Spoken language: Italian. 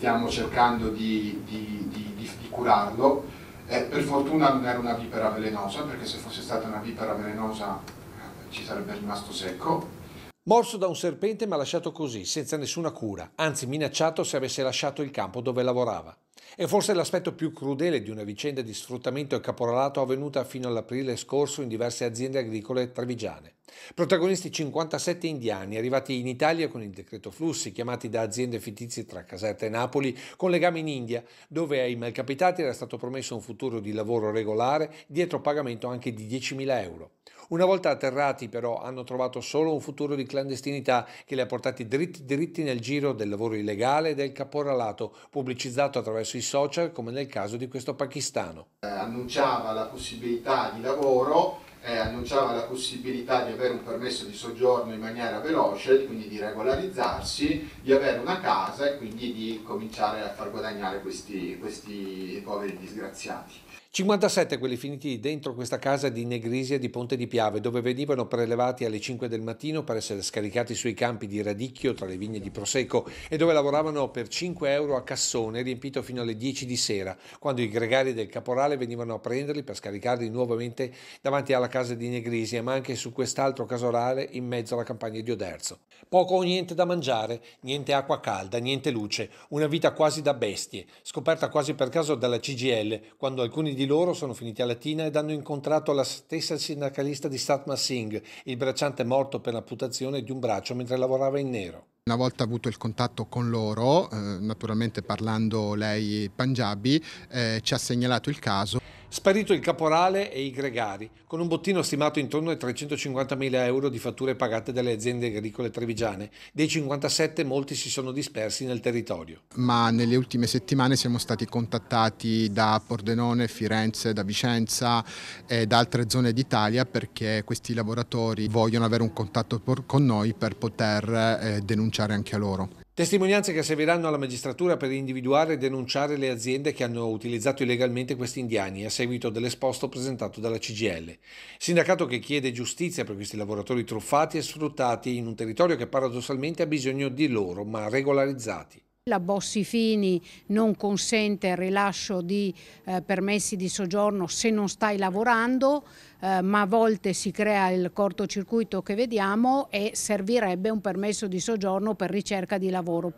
stiamo cercando di, di, di, di curarlo. Eh, per fortuna non era una vipera velenosa, perché se fosse stata una vipera velenosa eh, ci sarebbe rimasto secco. Morso da un serpente ma lasciato così, senza nessuna cura, anzi minacciato se avesse lasciato il campo dove lavorava. È forse l'aspetto più crudele di una vicenda di sfruttamento e caporalato avvenuta fino all'aprile scorso in diverse aziende agricole trevigiane. Protagonisti 57 indiani arrivati in Italia con il decreto flussi, chiamati da aziende fittizie tra Caserta e Napoli, con legami in India, dove ai malcapitati era stato promesso un futuro di lavoro regolare dietro pagamento anche di 10.000 euro. Una volta atterrati però hanno trovato solo un futuro di clandestinità che li ha portati dritti dritti nel giro del lavoro illegale e del caporalato, pubblicizzato attraverso i social come nel caso di questo pakistano. Eh, annunciava la possibilità di lavoro eh, annunciava la possibilità di avere un permesso di soggiorno in maniera veloce, quindi di regolarizzarsi, di avere una casa e quindi di cominciare a far guadagnare questi, questi poveri disgraziati. 57 quelli finiti dentro questa casa di Negrisia di Ponte di Piave, dove venivano prelevati alle 5 del mattino per essere scaricati sui campi di radicchio tra le vigne di Prosecco e dove lavoravano per 5 euro a cassone riempito fino alle 10 di sera, quando i gregari del caporale venivano a prenderli per scaricarli nuovamente davanti alla casa di Negrisia, ma anche su quest'altro casolare in mezzo alla campagna di Oderzo. Poco o niente da mangiare, niente acqua calda, niente luce, una vita quasi da bestie, scoperta quasi per caso dalla CGL, quando alcuni di loro sono finiti a Latina ed hanno incontrato la stessa sindacalista di Satma Singh, il bracciante morto per l'amputazione di un braccio mentre lavorava in nero. Una volta avuto il contatto con loro, eh, naturalmente parlando lei punjabi, eh, ci ha segnalato il caso. Sparito il caporale e i gregari, con un bottino stimato intorno ai 350.000 euro di fatture pagate dalle aziende agricole trevigiane. Dei 57 molti si sono dispersi nel territorio. Ma nelle ultime settimane siamo stati contattati da Pordenone, Firenze, da Vicenza e da altre zone d'Italia perché questi lavoratori vogliono avere un contatto con noi per poter eh, denunciare anche a loro. Testimonianze che serviranno alla magistratura per individuare e denunciare le aziende che hanno utilizzato illegalmente questi indiani a seguito dell'esposto presentato dalla CGL. Sindacato che chiede giustizia per questi lavoratori truffati e sfruttati in un territorio che paradossalmente ha bisogno di loro, ma regolarizzati. La Bossi Fini non consente il rilascio di eh, permessi di soggiorno se non stai lavorando, eh, ma a volte si crea il cortocircuito che vediamo e servirebbe un permesso di soggiorno per ricerca di lavoro.